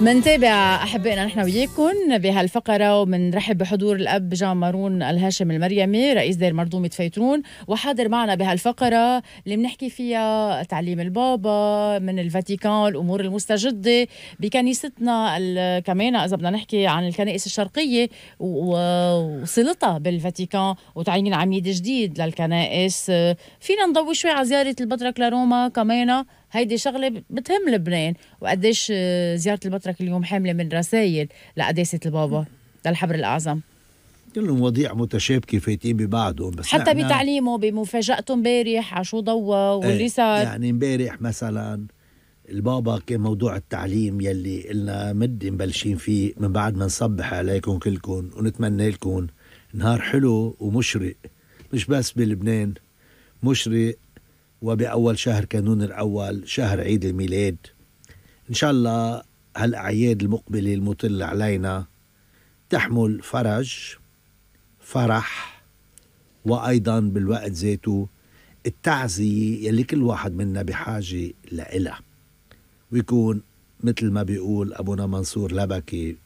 منتابع احبائنا نحن وياكم بهالفقره ومنرحب بحضور الاب جان مارون الهاشم المريمي رئيس دير مرضومه فيترون وحاضر معنا بهالفقره اللي بنحكي فيها تعليم البابا من الفاتيكان الامور المستجده بكنيستنا كمان اذا بدنا نحكي عن الكنائس الشرقيه وصلتها بالفاتيكان وتعيين عميد جديد للكنائس فينا نضوي شوي على زياره البطرك لروما كمان هيدي شغلة بتهم لبنان وقديش آه، زيارة المترك اليوم حاملة من رسائل لقداسة البابا للحبر الأعظم كل المواضيع متشابكه فايتين ببعضهم بس حتى بتعليمه بمفاجاته امبارح على شو ضوى إيه، واللي ايه صار يعني امبارح مثلا البابا كان موضوع التعليم يلي قلنا مد مبلشين فيه من بعد ما نصبح عليكم كلكم ونتمنى لكم نهار حلو ومشرق مش بس بلبنان مشرق وبأول شهر كانون الأول شهر عيد الميلاد إن شاء الله هالأعياد المقبلة المطلة علينا تحمل فرج فرح وأيضا بالوقت ذاته التعزية يلي كل واحد منا بحاجة لإلها ويكون مثل ما بيقول أبونا منصور لبكي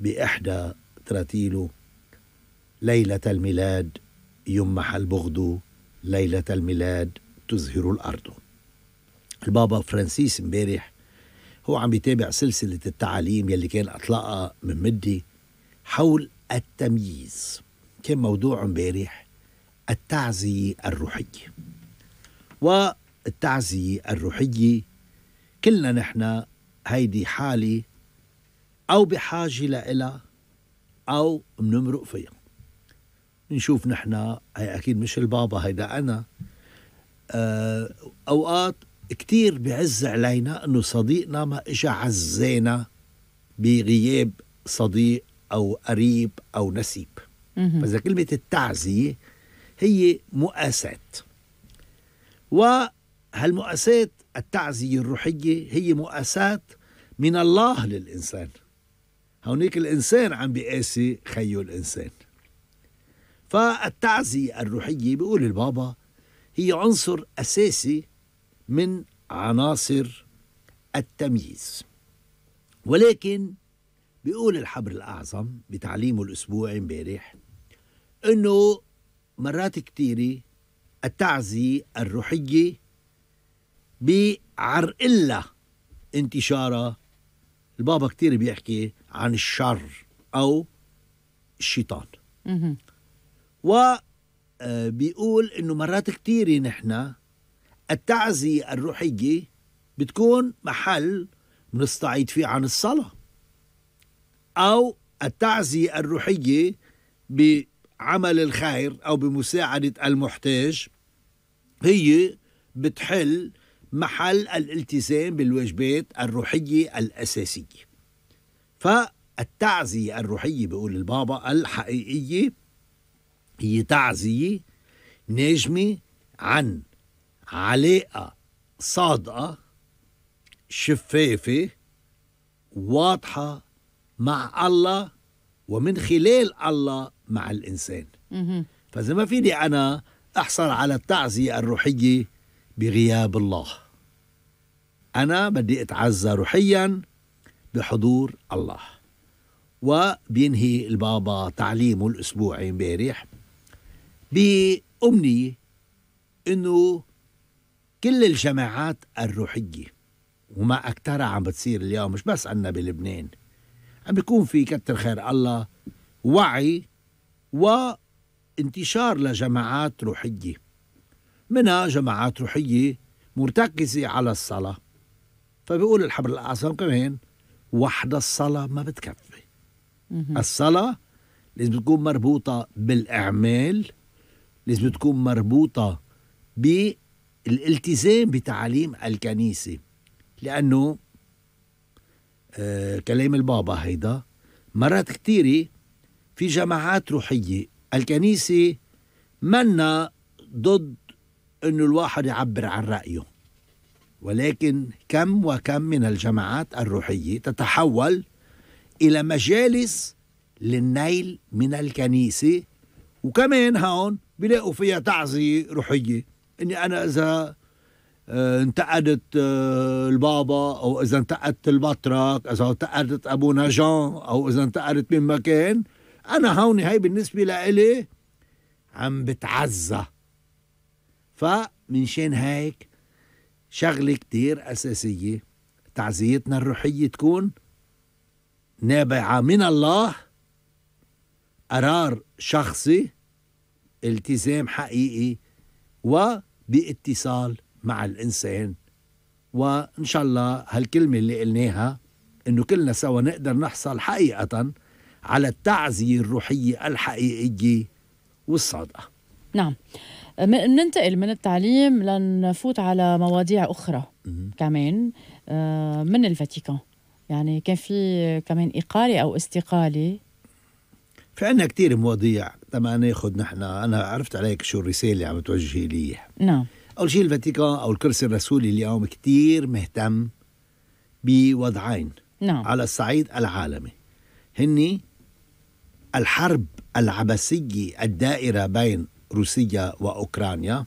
بإحدى تراتيله ليلة الميلاد يمح البغض ليلة الميلاد تزهر الأرض البابا فرانسيس امبارح هو عم بيتابع سلسلة التعاليم يلي كان أطلقها من مدة حول التمييز كان موضوع امبارح التعزية الروحية والتعزية الروحية كلنا نحن هيدي حالة أو بحاجة لإلها أو منمرق فيها نشوف نحن هي أكيد مش البابا هيدا أنا آه، اوقات كتير بعز علينا انه صديقنا ما اجى عزينا بغياب صديق او قريب او نسيب فاذا كلمه التعزيه هي مؤاساه وهالمؤاساه التعزيه الروحيه هي مؤاساه من الله للانسان هونيك الانسان عم بيقاسي خيو الانسان فالتعزيه الروحيه بيقول البابا هي عنصر أساسي من عناصر التمييز ولكن بيقول الحبر الأعظم بتعليمه الأسبوعي امبارح إنه مرات كتيرة التعزية الروحية بعرقلة انتشارها البابا كتير بيحكي عن الشر أو الشيطان و آه، بيقول انه مرات كثيره نحن التعزية الروحية بتكون محل بنستعيد فيه عن الصلاة أو التعزية الروحية بعمل الخير أو بمساعدة المحتاج هي بتحل محل الالتزام بالواجبات الروحية الأساسية فالتعزية الروحية بيقول البابا الحقيقية هي تعزية ناجمة عن علاقة صادقة شفافة واضحة مع الله ومن خلال الله مع الإنسان فإذا ما فيني أنا أحصل على التعزية الروحية بغياب الله أنا بدي أتعزى روحيا بحضور الله وبينهي البابا تعليمه الأسبوعي امبارح بأمنية أنه كل الجماعات الروحية وما أكثرها عم بتصير اليوم مش بس عنا بلبنان عم بيكون في كتر خير الله وعي وانتشار لجماعات روحية منها جماعات روحية مرتكزة على الصلاة فبيقول الحبر الأعظم كمان وحدة الصلاة ما بتكفي الصلاة لازم تكون مربوطة بالإعمال لازم تكون مربوطة بالالتزام بتعاليم الكنيسة لأنه آه كلام البابا هيدا مرات كثيرة في جماعات روحية الكنيسة منا ضد أنه الواحد يعبر عن رأيه ولكن كم وكم من الجماعات الروحية تتحول إلى مجالس للنيل من الكنيسة وكمان هون بلاقوا فيها تعزية روحية إني أنا إذا آه، انتقدت آه، البابا أو إذا انتقدت البطرك إذا انتقدت أبو نجان أو إذا انتقدت من مكان أنا هون هاي بالنسبة لإلي عم بتعزى فمن شان هيك شغلة كتير أساسية تعزيتنا الروحية تكون نابعة من الله قرار شخصي التزام حقيقي وباتصال مع الإنسان وإن شاء الله هالكلمة اللي قلناها إنه كلنا سوا نقدر نحصل حقيقة على التعزية الروحية الحقيقية والصادقة نعم ننتقل من التعليم لنفوت على مواضيع أخرى م- كمان آه، من الفاتيكان يعني كان في كمان إقالة أو استقالة في عنا كتير مواضيع لما ناخذ نحن أنا عرفت عليك شو الرسالة اللي عم توجهي لي نعم أول شيء الفاتيكان أو الكرسي الرسولي اليوم كتير مهتم بوضعين نعم على الصعيد العالمي هني الحرب العبثية الدائرة بين روسيا وأوكرانيا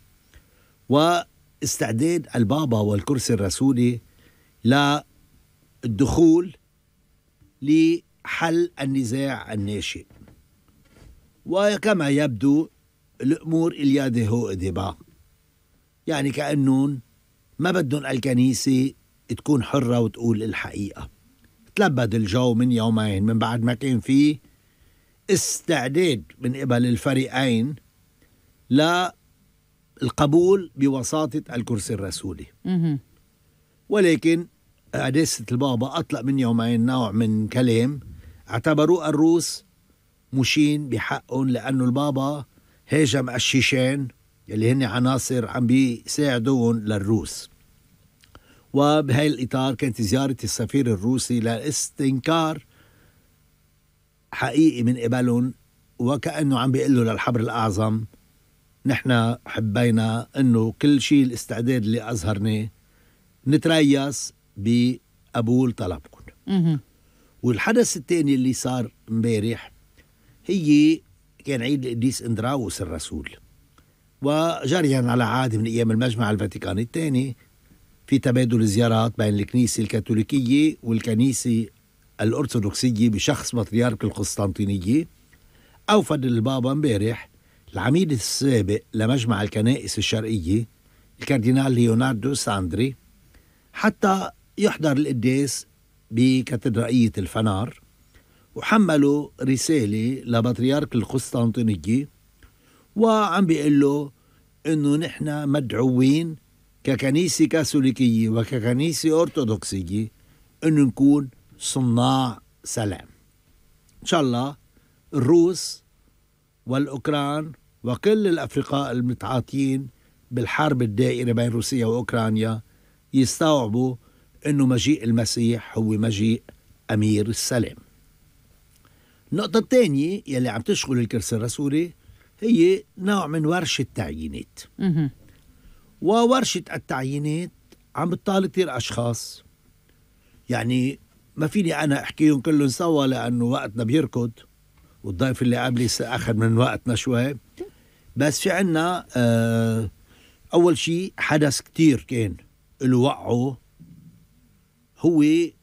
واستعداد البابا والكرسي الرسولي للدخول لحل النزاع الناشئ وكما يبدو الأمور الياده هو إدبا يعني كأنهم ما بدهم الكنيسة تكون حرة وتقول الحقيقة تلبد الجو من يومين من بعد ما كان فيه استعداد من قبل الفريقين للقبول بوساطة الكرسي الرسولي ولكن قداسة البابا أطلق من يومين نوع من كلام اعتبروا الروس مشين بحقهم لأنه البابا هاجم الشيشان يلي هن عناصر عم بيساعدون للروس وبهي الإطار كانت زيارة السفير الروسي لاستنكار حقيقي من قبلهم وكأنه عم بيقول للحبر الأعظم نحن حبينا أنه كل شيء الاستعداد اللي أظهرناه نتريس بقبول طلبكم والحدث الثاني اللي صار امبارح هي كان عيد القديس اندراوس الرسول وجريا على عاده من ايام المجمع الفاتيكاني الثاني في تبادل زيارات بين الكنيسه الكاثوليكيه والكنيسه الارثوذكسيه بشخص بطريرك القسطنطينيه اوفد البابا امبارح العميد السابق لمجمع الكنائس الشرقيه الكاردينال ليوناردو ساندري حتى يحضر القديس بكاتدرائيه الفنار وحملوا رسالة لبطريرك القسطنطينية وعم بيقول له إنه نحن مدعوين ككنيسة كاثوليكية وككنيسة أرثوذكسية إنه نكون صناع سلام إن شاء الله الروس والأوكران وكل الأفرقاء المتعاطيين بالحرب الدائرة بين روسيا وأوكرانيا يستوعبوا أنه مجيء المسيح هو مجيء أمير السلام النقطة الثانية يلي عم تشغل الكرسي الرسولي هي نوع من ورشة تعيينات وورشة التعيينات عم بتطال كثير أشخاص يعني ما فيني أنا أحكيهم كلهم سوا لأنه وقتنا بيركض والضيف اللي قبلي أخذ من وقتنا شوي بس في عنا آه أول شيء حدث كتير كان اللي وقعه هو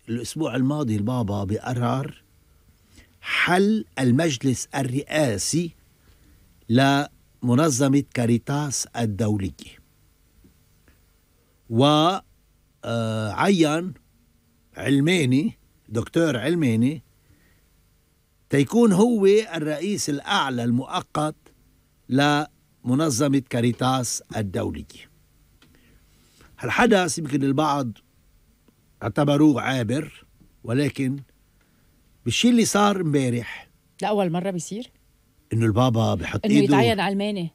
الأسبوع الماضي البابا بقرر حل المجلس الرئاسي لمنظمة كاريتاس الدولية وعين آه، علماني دكتور علماني تيكون هو الرئيس الأعلى المؤقت لمنظمة كاريتاس الدولية هالحدث يمكن البعض اعتبروه عابر ولكن بالشيء اللي صار امبارح لأول مرة بيصير؟ إنه البابا بحط إنه إيده يتعين على الماني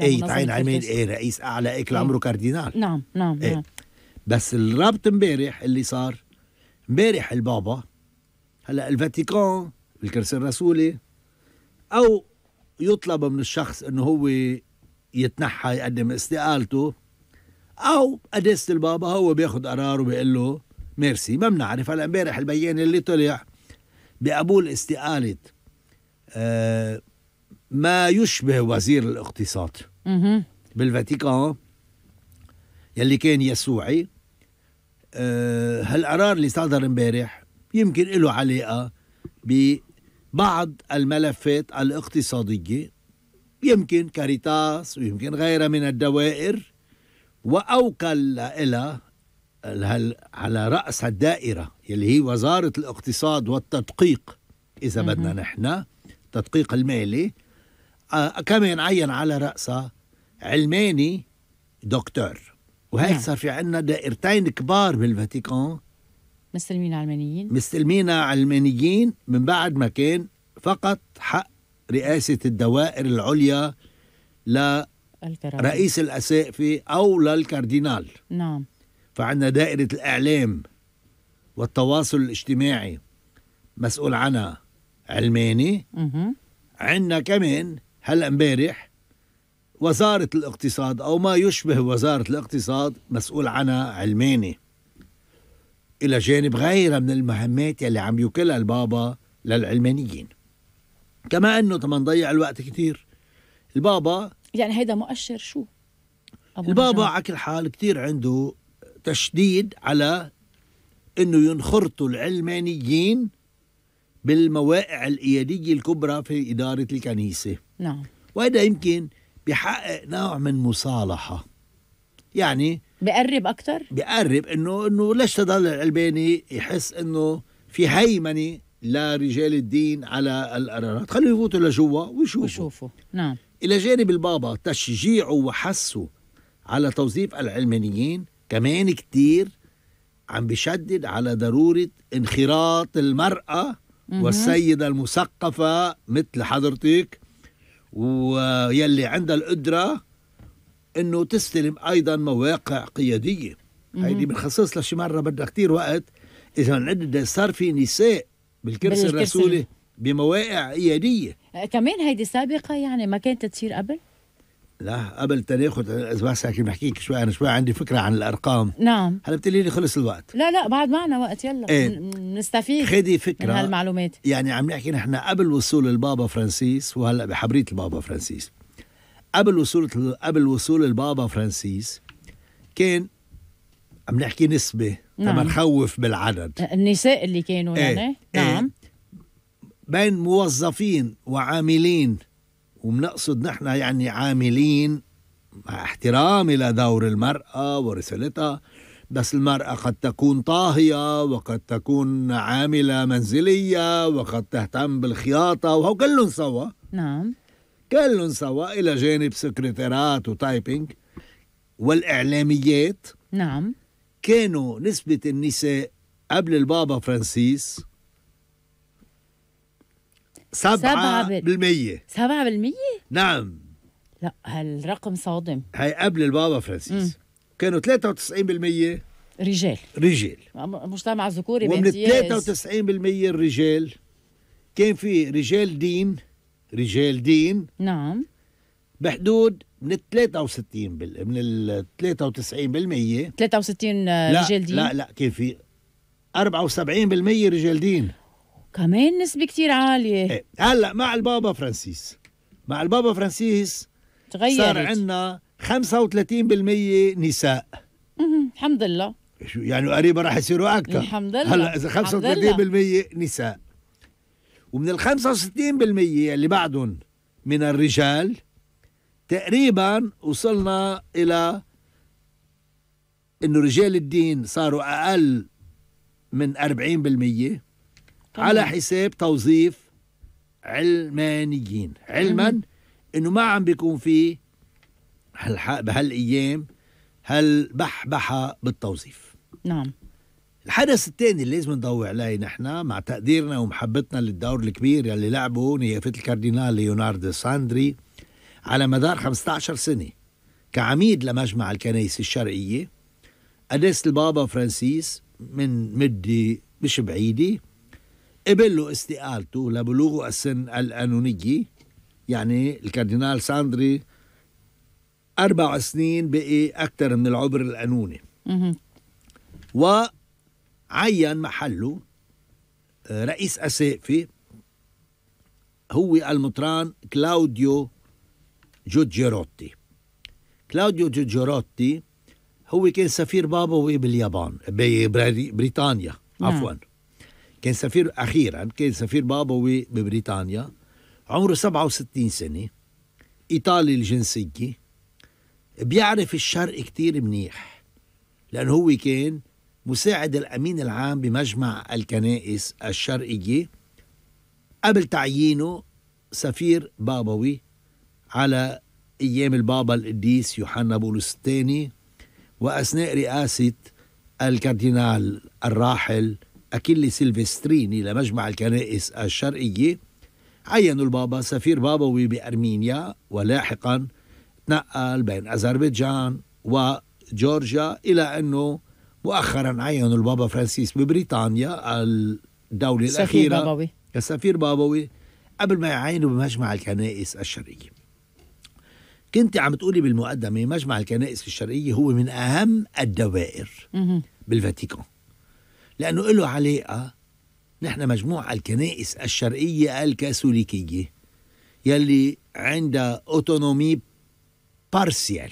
إيه يتعين على إيه رئيس أعلى إيه كل عمره كاردينال نعم نعم إيه. نعم. بس الربط امبارح اللي صار امبارح البابا هلا الفاتيكان الكرسي الرسولي او يطلب من الشخص انه هو يتنحى يقدم استقالته او قداسه البابا هو بياخذ قرار وبيقول له ميرسي ما بنعرف هلا امبارح البيان اللي طلع بقبول استقالة آه، ما يشبه وزير الاقتصاد بالفاتيكان يلي كان يسوعي هالقرار آه، اللي صدر امبارح يمكن له علاقة ببعض الملفات الاقتصادية يمكن كاريتاس ويمكن غيرها من الدوائر وأوكل إلى على رأس الدائرة اللي هي وزارة الاقتصاد والتدقيق إذا بدنا نحن التدقيق المالي آه، كمان عين على رأسها علماني دكتور وهيك نعم. صار في عندنا دائرتين كبار بالفاتيكان مستلمين علمانيين مستلمين علمانيين من بعد ما كان فقط حق رئاسة الدوائر العليا ل رئيس الأسقفي أو للكاردينال نعم فعندنا دائرة الإعلام والتواصل الاجتماعي مسؤول عنها علماني عندنا كمان هلا امبارح وزارة الاقتصاد أو ما يشبه وزارة الاقتصاد مسؤول عنها علماني إلى جانب غيرها من المهمات يلي عم يوكلها البابا للعلمانيين كما أنه طبعا نضيع الوقت كتير البابا يعني هيدا مؤشر شو؟ أبو البابا على كل حال كتير عنده تشديد على انه ينخرطوا العلمانيين بالمواقع القياديه الكبرى في اداره الكنيسه نعم وهذا يمكن بحقق نوع من مصالحه يعني بقرب اكثر بقرب انه انه ليش تضل العلماني يحس انه في هيمنه لرجال الدين على القرارات خلوا يفوتوا لجوا ويشوفوا ويشوفوا نعم الى جانب البابا تشجيعه وحسه على توظيف العلمانيين كمان كتير عم بشدد على ضرورة انخراط المرأة والسيدة المثقفة مثل حضرتك ويلي عندها القدرة انه تستلم ايضا مواقع قيادية هيدي بنخصص لها شي مرة بدها كتير وقت اذا عندنا صار في نساء بالكرسي الرسولي بمواقع قيادية آه، كمان هيدي سابقة يعني ما كانت تصير قبل؟ لا قبل تناخذ اسمع ساكن بحكيك شوي انا شوي عندي فكره عن الارقام نعم هلا بتقولي لي خلص الوقت لا لا بعد معنا وقت يلا ايه؟ نستفيد خدي فكره من هالمعلومات يعني عم نحكي نحن قبل وصول البابا فرانسيس وهلا بحبريه البابا فرانسيس قبل وصول قبل وصول البابا فرانسيس كان عم نحكي نسبه نعم. نخوف بالعدد النساء اللي كانوا ايه؟ يعني إيه. نعم ايه؟ بين موظفين وعاملين وبنقصد نحن يعني عاملين مع احترامي لدور المرأة ورسالتها بس المرأة قد تكون طاهية وقد تكون عاملة منزلية وقد تهتم بالخياطة وهو كلهم سوا نعم كلهم سوا إلى جانب سكرتيرات وتايبينج والإعلاميات نعم كانوا نسبة النساء قبل البابا فرانسيس سبعة بالمية سبعة 7% نعم لا هالرقم صادم هي قبل البابا فرانسيس كانوا 93% رجال رجال مجتمع ذكوري ومن 93% الرجال كان في رجال دين رجال دين نعم بحدود من 63 بال... من ال 93 بالمية 63 رجال دين لا لا كان في 74 بالمية رجال دين كمان نسبة كتير عالية ايه. هلا مع البابا فرانسيس مع البابا فرانسيس تغيرت صار عندنا 35% نساء الحمد لله شو يعني قريبا رح يصيروا اكثر الحمد لله هلا اذا 35% نساء ومن ال 65% اللي بعدهم من الرجال تقريبا وصلنا الى انه رجال الدين صاروا اقل من 40% على حساب توظيف علمانيين علما انه ما عم بيكون في بهالايام هالبحبحه بالتوظيف نعم الحدث الثاني اللي لازم نضوي عليه نحن مع تقديرنا ومحبتنا للدور الكبير يلي لعبه نيافة الكاردينال ليوناردو ساندري على مدار 15 سنة كعميد لمجمع الكنائس الشرقية قداسة البابا فرانسيس من مدة مش بعيدة قبل له استقالته لبلوغه السن القانونية يعني الكاردينال ساندري أربع سنين بقي أكثر من العبر القانوني وعين محله رئيس أسافي هو المطران كلاوديو جوجيروتي كلاوديو جوجيروتي هو كان سفير بابوي باليابان ببريطانيا نعم. عفوا كان سفير اخيرا كان سفير بابوي ببريطانيا عمره 67 سنه ايطالي الجنسيه بيعرف الشرق كتير منيح لانه هو كان مساعد الامين العام بمجمع الكنائس الشرقيه قبل تعيينه سفير بابوي على ايام البابا القديس يوحنا بولس الثاني واثناء رئاسه الكاردينال الراحل أكيلي سيلفستريني لمجمع الكنائس الشرقية عينوا البابا سفير بابوي بأرمينيا ولاحقا تنقل بين أذربيجان وجورجيا إلى أنه مؤخرا عينوا البابا فرانسيس ببريطانيا الدولة الأخيرة سفير بابوي كسفير بابوي قبل ما يعينوا بمجمع الكنائس الشرقية كنت عم تقولي بالمقدمة مجمع الكنائس الشرقية هو من أهم الدوائر بالفاتيكان لأنه له علاقة نحن مجموعة الكنائس الشرقية الكاثوليكية يلي عندها اوتونومي بارسيال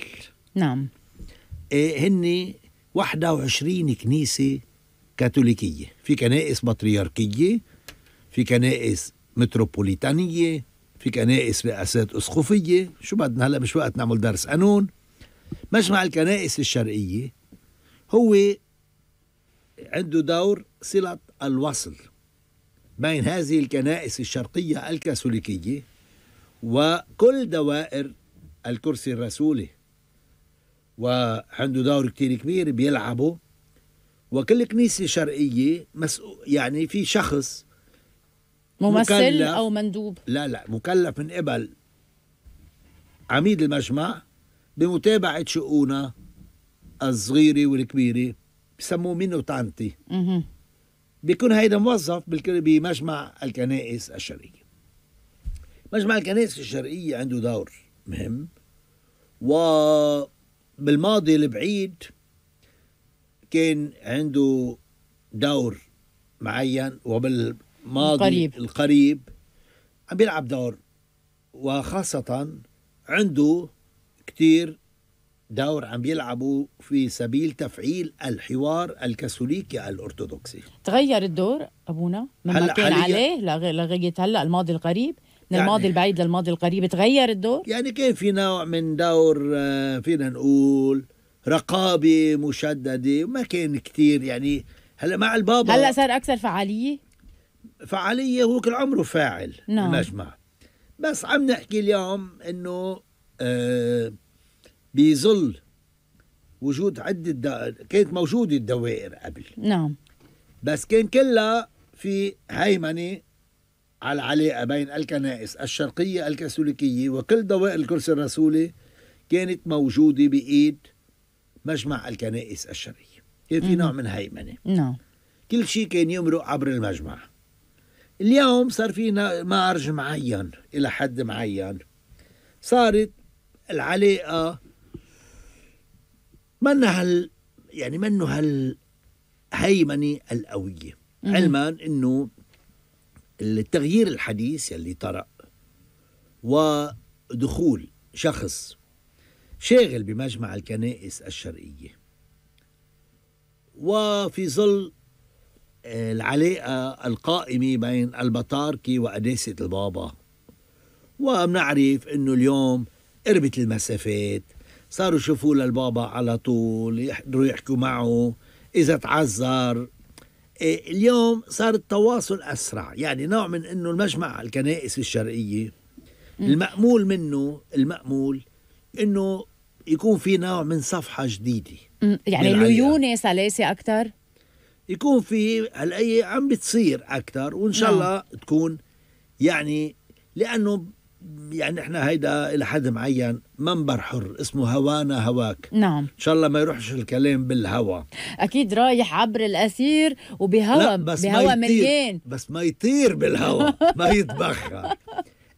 نعم إيه هن 21 كنيسة كاثوليكية في كنائس بطريركية في كنائس متروبوليتانية في كنائس رئاسات أسقفية شو بدنا هلأ مش وقت نعمل درس قانون مجمع الكنائس الشرقية هو عنده دور صلة الوصل بين هذه الكنائس الشرقية الكاثوليكية وكل دوائر الكرسي الرسولي وعنده دور كتير كبير بيلعبه وكل كنيسة شرقية يعني في شخص ممثل أو مندوب لا لا مكلف من قبل عميد المجمع بمتابعة شؤونها الصغيرة والكبيرة بسموه منه تانتي بيكون هيدا موظف بمجمع الكنائس الشرقية مجمع الكنائس الشرقية عنده دور مهم وبالماضي البعيد كان عنده دور معين وبالماضي القريب, القريب عم بيلعب دور وخاصة عنده كتير دور عم بيلعبوا في سبيل تفعيل الحوار الكاثوليكي الأرثوذكسي تغير الدور أبونا مما هل كان عليه لغاية هلأ الماضي القريب من يعني الماضي البعيد للماضي القريب تغير الدور يعني كان في نوع من دور آه، فينا نقول رقابة مشددة ما كان كثير يعني هلا مع البابا هلا صار أكثر فعالية فعالية هو كل عمره فاعل نعم المجمع بس عم نحكي اليوم إنه آه بظل وجود عدة دوائر كانت موجودة الدوائر قبل نعم بس كان كلها في هيمنة على العلاقة بين الكنائس الشرقية الكاثوليكية وكل دوائر الكرسي الرسولي كانت موجودة بإيد مجمع الكنائس الشرقية كان في نوع من هيمنة نعم كل شيء كان يمرق عبر المجمع اليوم صار في مارج معين إلى حد معين صارت العلاقة من هال يعني منه هالهيمنة القوية علما انه التغيير الحديث يلي طرأ ودخول شخص شاغل بمجمع الكنائس الشرقية وفي ظل آه، العلاقة القائمة بين البطاركي وقداسة البابا ومنعرف أنه اليوم قربت المسافات صاروا يشوفوا للبابا على طول يقدروا يحكوا معه إذا تعذر اليوم صار التواصل أسرع يعني نوع من أنه المجمع الكنائس الشرقية المأمول منه المأمول أنه يكون في نوع من صفحة جديدة يعني ليونة سلاسة أكثر يكون في هالأي عم بتصير أكثر وإن شاء نعم. الله تكون يعني لأنه يعني احنا هيدا الى حد معين منبر حر اسمه هوانا هواك نعم ان شاء الله ما يروحش الكلام بالهوا اكيد رايح عبر الاسير وبهوا بهوا مليان بس ما يطير بالهوا ما يتبخر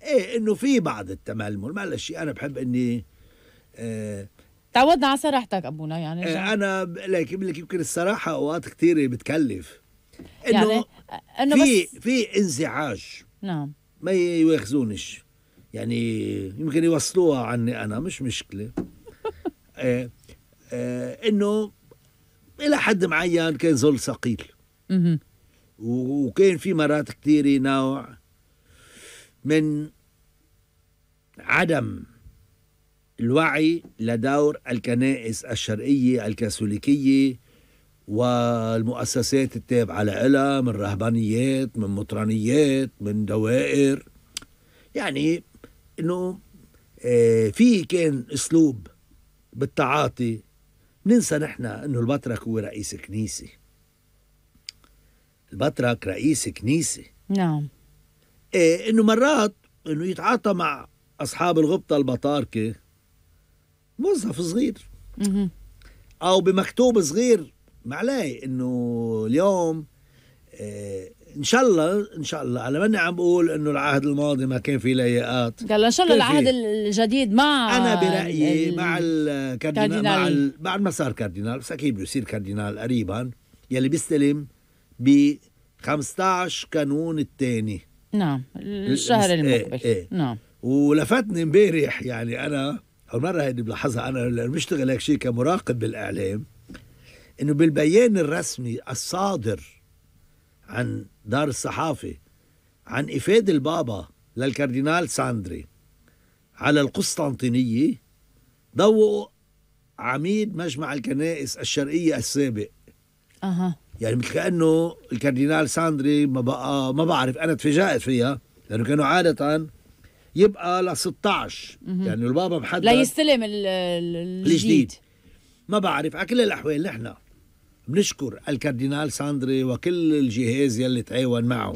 ايه انه في بعض التململ ما شيء انا بحب اني آه تعودنا على صراحتك ابونا يعني آه انا لك يمكن الصراحه اوقات كثيره بتكلف انه يعني انه في بس... في انزعاج نعم ما يواخذونش يعني يمكن يوصلوها عني أنا مش مشكلة آه، آه، إنه إلى حد معين كان ظل ثقيل وكان في مرات كثيرة نوع من عدم الوعي لدور الكنائس الشرقية الكاثوليكية والمؤسسات التابعة لها من رهبانيات من مطرانيات من دوائر يعني انه آه، في كان اسلوب بالتعاطي ننسى نحن انه البطرك هو رئيس كنيسه البطرك رئيس كنيسه نعم إيه انه مرات انه يتعاطى مع اصحاب الغبطه البطاركه موظف صغير مه. او بمكتوب صغير معلي انه اليوم إيه ان شاء الله ان شاء الله على ماني عم بقول انه العهد الماضي ما كان في لياقات قال ان شاء الله العهد الجديد مع انا برايي مع الكاردينال مع بعد مع المسار كاردينال بس اكيد بده يصير كاردينال قريبا يلي بيستلم ب 15 كانون الثاني نعم الشهر إيه، المقبل ايه ايه. نعم ولفتني امبارح يعني انا اول مره هيدي بلاحظها انا لانه بشتغل هيك شيء كمراقب بالاعلام انه بالبيان الرسمي الصادر عن دار الصحافة عن إفادة البابا للكاردينال ساندري على القسطنطينية ضوء عميد مجمع الكنائس الشرقية السابق أها يعني مثل كأنه الكاردينال ساندري ما بقى ما بعرف أنا تفاجأت فيها لأنه كانوا عادة يبقى ل 16 يعني البابا محدد لا يستلم الجديد ما بعرف على كل الأحوال نحن بنشكر الكاردينال ساندري وكل الجهاز يلي تعاون معه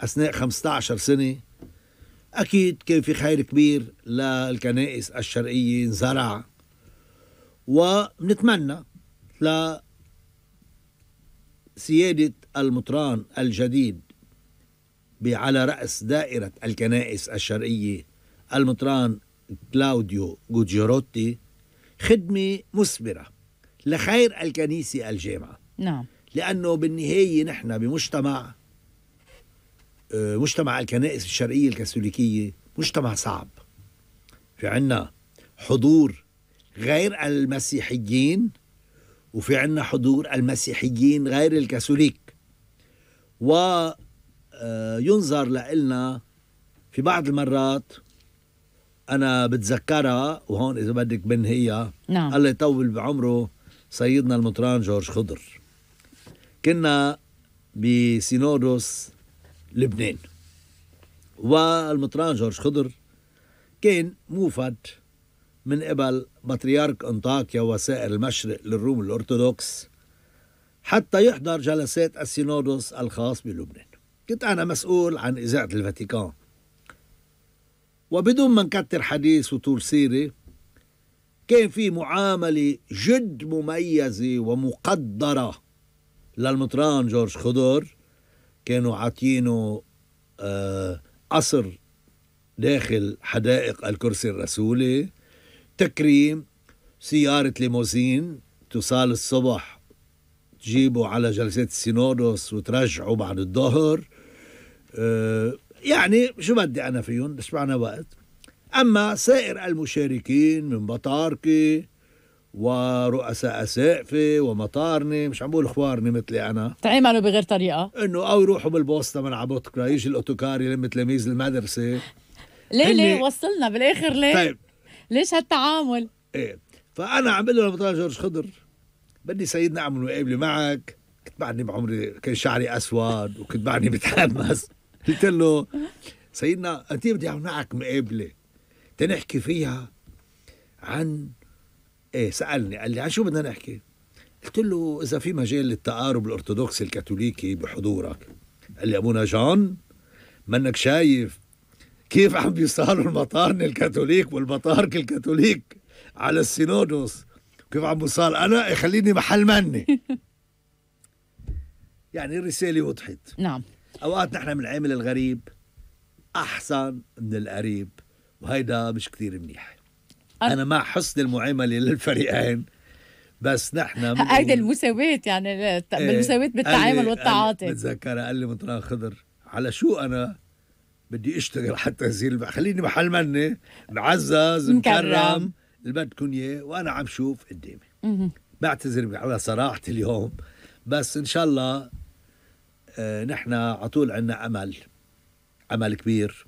أثناء 15 سنة أكيد كان في خير كبير للكنائس الشرقية انزرع ونتمنى لسيادة المطران الجديد على رأس دائرة الكنائس الشرقية المطران كلاوديو جوجيروتي خدمة مثمرة لخير الكنيسة الجامعة نعم لأنه بالنهاية نحن بمجتمع آه، مجتمع الكنائس الشرقية الكاثوليكية مجتمع صعب في عنا حضور غير المسيحيين وفي عنا حضور المسيحيين غير الكاثوليك وينظر آه، لإلنا في بعض المرات أنا بتذكرها وهون إذا بدك بنهيها نعم. الله يطول بعمره سيدنا المطران جورج خضر كنا بسينودوس لبنان والمطران جورج خضر كان موفد من قبل بطريرك انطاكيا وسائر المشرق للروم الأرثوذكس حتى يحضر جلسات السينودوس الخاص بلبنان كنت أنا مسؤول عن إذاعة الفاتيكان وبدون ما نكتر حديث وطول سيرة كان في معاملة جد مميزة ومقدرة للمطران جورج خضر كانوا عاطينه آه، قصر داخل حدائق الكرسي الرسولي تكريم سيارة ليموزين تصال الصبح تجيبه على جلسات السينودوس وترجعه بعد الظهر آه يعني شو بدي أنا فيهم بس معنا وقت أما سائر المشاركين من بطاركي ورؤساء سقفي ومطارني مش عم بقول خوارني مثلي انا تعاملوا بغير طريقه انه او يروحوا بالبوسطه من على يجي الاوتوكار يلم تلاميذ المدرسه ليه ليه وصلنا بالاخر ليه طيب ليش هالتعامل ايه فانا عم بقول له جورج خضر بدي سيدنا اعمل مقابله معك كنت بعدني بعمري كان شعري اسود وكنت بعدني بتحمس قلت له سيدنا انت بدي اعمل معك مقابله تنحكي فيها عن ايه سالني قال لي عن شو بدنا نحكي؟ قلت له اذا في مجال للتقارب الارثوذكسي الكاثوليكي بحضورك قال لي ابونا جون منك شايف كيف عم بيصاروا المطارن الكاثوليك والمطارك الكاثوليك على السينودوس كيف عم بصار انا يخليني إيه، محل مني يعني الرساله وضحت نعم اوقات نحن من العامل الغريب احسن من القريب وهيدا مش كتير منيح انا مع حسن المعامله للفريقين بس نحن هيدا المساواة يعني بالمساواة إيه، بالتعامل والتعاطي بتذكرها قال لي مطران خضر على شو انا بدي اشتغل حتى يصير خليني محل مني معزز مكرم اللي بدكم اياه وانا عم شوف قدامي بعتذر على صراحتي اليوم بس ان شاء الله آه، نحن على طول عندنا امل امل كبير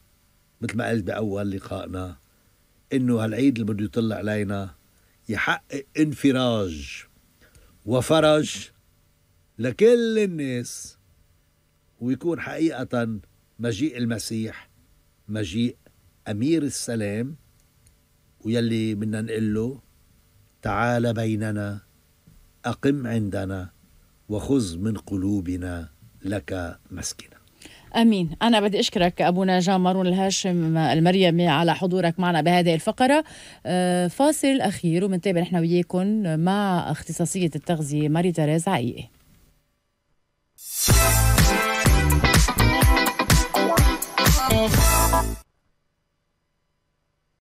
مثل ما قلت باول لقائنا انه هالعيد اللي بده يطلع علينا يحقق انفراج وفرج لكل الناس ويكون حقيقة مجيء المسيح مجيء أمير السلام ويلي بدنا نقول له تعال بيننا أقم عندنا وخذ من قلوبنا لك مسكنا امين انا بدي اشكرك ابونا جان مارون الهاشم المريمي على حضورك معنا بهذه الفقره آه، فاصل الاخير وبنتابع نحن وياكم مع اختصاصيه التغذيه ماري تيريز عقيقي